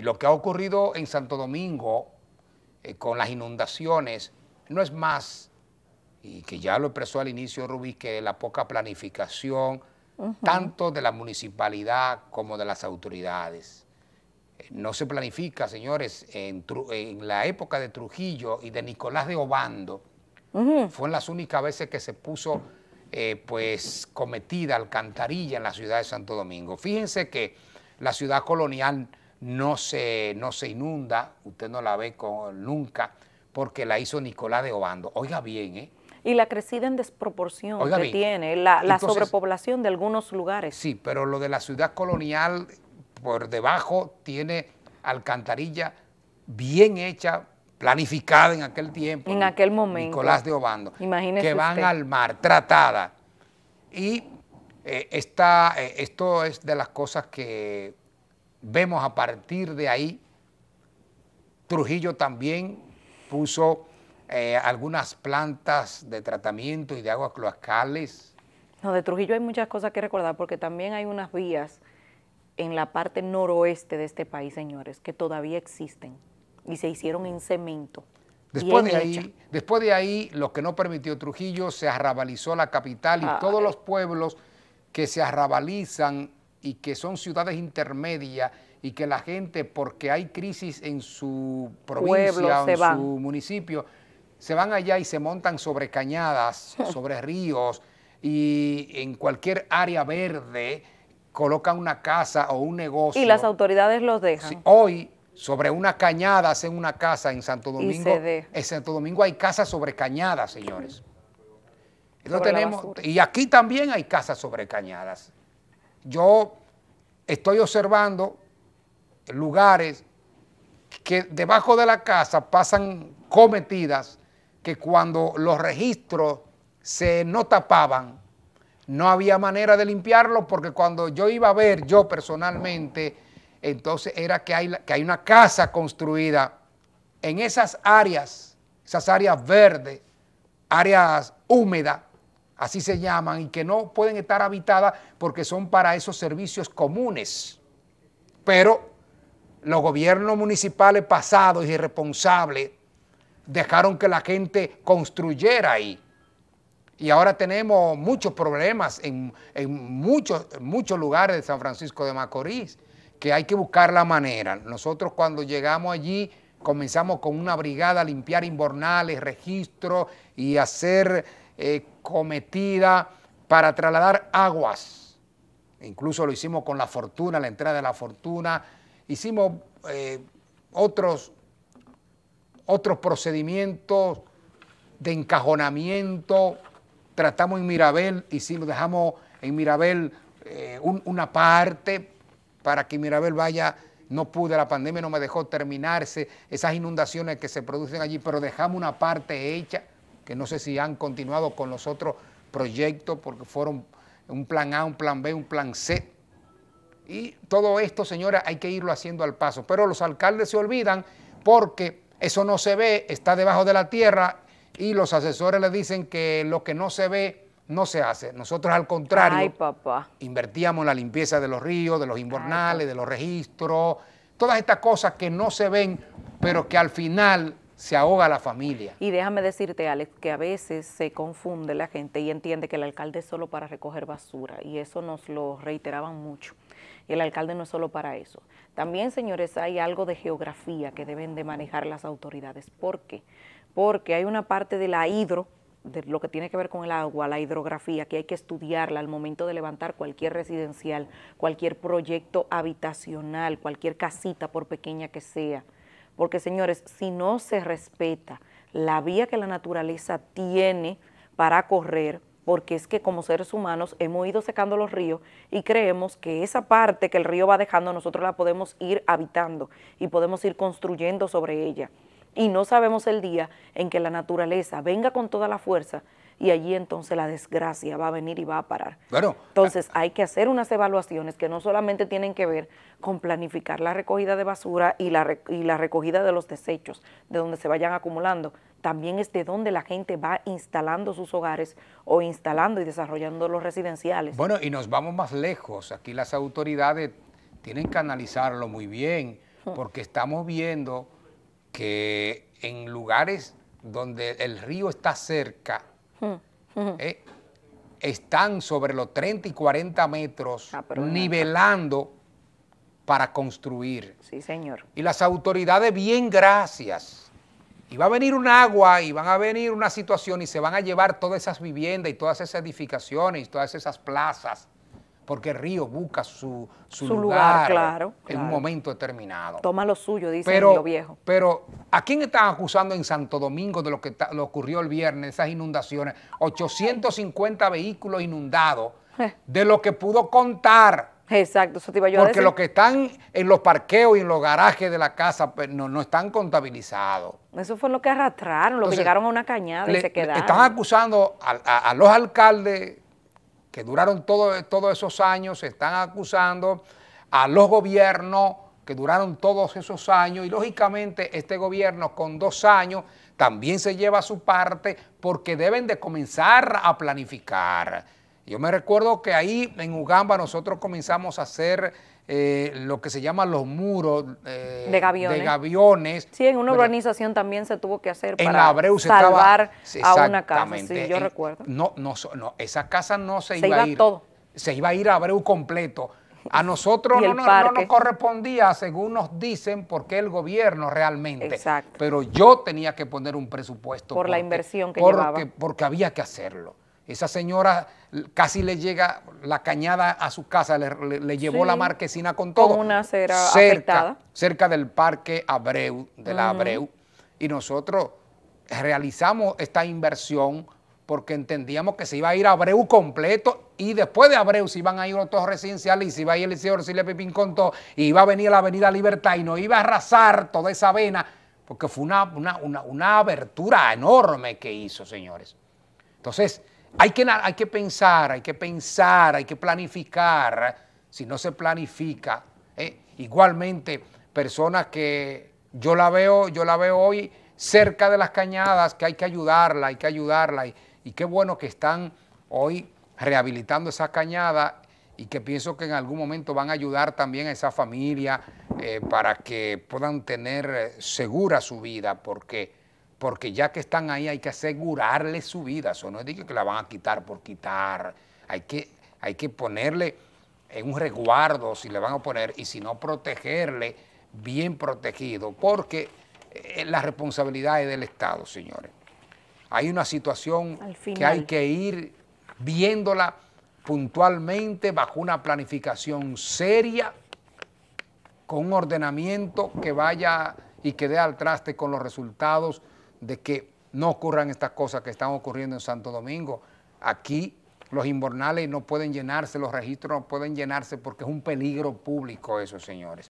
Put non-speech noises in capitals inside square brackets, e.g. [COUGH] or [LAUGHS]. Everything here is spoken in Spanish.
Y lo que ha ocurrido en Santo Domingo eh, con las inundaciones no es más, y que ya lo expresó al inicio Rubí, que la poca planificación tanto de la municipalidad como de las autoridades. Eh, no se planifica, señores, en, la época de Trujillo y de Nicolás de Obando, fue fueron las únicas veces que se puso eh, pues cometida alcantarilla en la ciudad de Santo Domingo. Fíjense que la ciudad colonial no se, no se inunda, usted no la ve con, nunca, porque la hizo Nicolás de Obando. Oiga bien, ¿eh? Y la crecida en desproporción que tiene, la, sobrepoblación de algunos lugares. Sí, pero lo de la ciudad colonial por debajo tiene alcantarilla bien hecha, planificada en aquel tiempo. En aquel momento. Nicolás de Obando. Imagínese Que van al mar, tratada. Y eh, eh, esto es de las cosas que Vemos a partir de ahí, Trujillo también puso eh, algunas plantas de tratamiento y de aguas cloacales. No, de Trujillo hay muchas cosas que recordar porque también hay unas vías en la parte noroeste de este país, señores, que todavía existen y se hicieron en cemento. Después de, ahí, después de ahí, lo que no permitió Trujillo, se arrabalizó la capital y ah, todos eh. los pueblos que se arrabalizan y que son ciudades intermedias y que la gente, porque hay crisis en su provincia o en su municipio, se van allá y se montan sobre cañadas, [LAUGHS] sobre ríos y en cualquier área verde colocan una casa o un negocio. Y las autoridades los dejan. hoy sobre una cañada hacen una casa en Santo Domingo. En Santo Domingo hay casas sobre cañadas, señores. [CLEARS THROAT] tenemos, y aquí también hay casas sobre cañadas. Yo estoy observando lugares que debajo de la casa pasan cometidas que cuando los registros se no tapaban, no había manera de limpiarlo porque cuando yo iba a ver, yo personalmente, entonces era que hay, que hay una casa construida en esas áreas, esas áreas verdes, áreas húmedas, así se llaman, y que no pueden estar habitadas porque son para esos servicios comunes. Pero los gobiernos municipales pasados y irresponsables dejaron que la gente construyera ahí. Y ahora tenemos muchos problemas en, muchos, muchos lugares de San Francisco de Macorís, que hay que buscar la manera. Nosotros cuando llegamos allí comenzamos con una brigada a limpiar inbornales, registros y hacer eh, cometida para trasladar aguas. E incluso lo hicimos con la fortuna, la entrada de la fortuna. Hicimos eh, otros, otros procedimientos de encajonamiento. Tratamos en Mirabel, hicimos, dejamos en Mirabel eh, una parte para que Mirabel vaya no pude, la pandemia no me dejó terminarse, esas inundaciones que se producen allí, pero dejamos una parte hecha que no sé si han continuado con los otros proyectos porque fueron un plan A, un plan B, un plan C. Y todo esto, señora, hay que irlo haciendo al paso. Pero los alcaldes se olvidan porque eso no se ve, está debajo de la tierra y los asesores le dicen que lo que no se ve no se hace. Nosotros al contrario, invertíamos en la limpieza de los ríos, de los invernales, de los registros, todas estas cosas que no se ven, pero que al final se ahoga la familia. Y déjame decirte, Alex, que a veces se confunde la gente y entiende que el alcalde es solo para recoger basura, y eso nos lo reiteraban mucho. Y el alcalde no es solo para eso. También, señores, hay algo de geografía que deben de manejar las autoridades. ¿Por qué? Porque hay una parte de la hidro, de lo que tiene que ver con el agua, la hidrografía, que hay que estudiarla al momento de levantar cualquier residencial, cualquier proyecto habitacional, cualquier casita, por pequeña que sea porque, señores, si no se respeta la vía que la naturaleza tiene para correr, porque es que como seres humanos hemos ido secando los ríos y creemos que esa parte que el río va dejando nosotros la podemos ir habitando y podemos ir construyendo sobre ella. Y no sabemos el día en que la naturaleza venga con toda la fuerza y allí entonces la desgracia va a venir y va a parar. entonces hay que hacer unas evaluaciones que no solamente tienen que ver con planificar la recogida de basura y la, y la recogida de los desechos, de donde se vayan acumulando, también es de donde la gente va instalando sus hogares o instalando y desarrollando los residenciales. Bueno, y nos vamos más lejos. Aquí las autoridades tienen que analizarlo muy bien, porque estamos viendo que en lugares donde el río está cerca eh, están sobre los 30 y 40 metros ah, nivelando para construir. Sí, señor. Y las autoridades, bien, gracias. Y va a venir un agua y van a venir una situación y se van a llevar todas esas viviendas y todas esas edificaciones y todas esas plazas porque el río busca su, su, lugar, claro, en un momento determinado. Toma lo suyo, dice el río viejo. Pero, ¿a quién están acusando en Santo Domingo de lo que le ocurrió el viernes, esas inundaciones? 850 vehículos inundados, de lo que pudo contar. Exacto, eso te iba yo Porque a los que están en los parqueos y en los garajes de la casa pues, no, están contabilizados. Eso fue lo que arrastraron, lo que llegaron a una cañada y se quedaron. Están acusando a, los alcaldes que duraron todos esos años, se están acusando a los gobiernos que duraron todos esos años y lógicamente este gobierno con dos años también se lleva su parte porque deben de comenzar a planificar yo me recuerdo que ahí en Ugamba nosotros comenzamos a hacer eh, lo que se llama los muros eh, de, gaviones. Sí, en una urbanización también se tuvo que hacer para salvar a una casa, sí, yo recuerdo. No, no, no, esa casa no se, iba, a ir. Se iba a ir a Abreu completo. A [LAUGHS] nosotros no, nos correspondía, según nos dicen, porque el gobierno realmente. Exacto. Pero yo tenía que poner un presupuesto. Por la inversión que porque, Porque había que hacerlo. Esa señora casi le llega la cañada a su casa, le, llevó la marquesina con todo. Con una acera cerca, afectada. Cerca del parque Abreu, de la Abreu. Y nosotros realizamos esta inversión porque entendíamos que se iba a ir a Abreu completo y después de Abreu se iban a ir otros residenciales y se iba a ir el señor Silvia Pepín todo y iba a venir la Avenida Libertad y nos iba a arrasar toda esa avena porque fue una, una, una abertura enorme que hizo, señores. Entonces, hay que, hay que pensar, hay que pensar, hay que planificar. Si no se planifica, ¿eh? igualmente personas que yo la veo, yo la veo hoy cerca de las cañadas, que hay que ayudarla, hay que ayudarla. Y, qué bueno que están hoy rehabilitando esa cañada y que pienso que en algún momento van a ayudar también a esa familia eh, para que puedan tener eh, segura su vida, porque porque ya que están ahí hay que asegurarle su vida, eso no es que la van a quitar por quitar, hay que, hay que ponerle en un resguardo si le van a poner y si no protegerle bien protegido, porque eh, la responsabilidad es del Estado, señores. Hay una situación que hay que ir viéndola puntualmente bajo una planificación seria, con un ordenamiento que vaya y que dé al traste con los resultados de que no ocurran estas cosas que están ocurriendo en Santo Domingo. Aquí los inbornales no pueden llenarse, los registros no pueden llenarse porque es un peligro público eso, señores.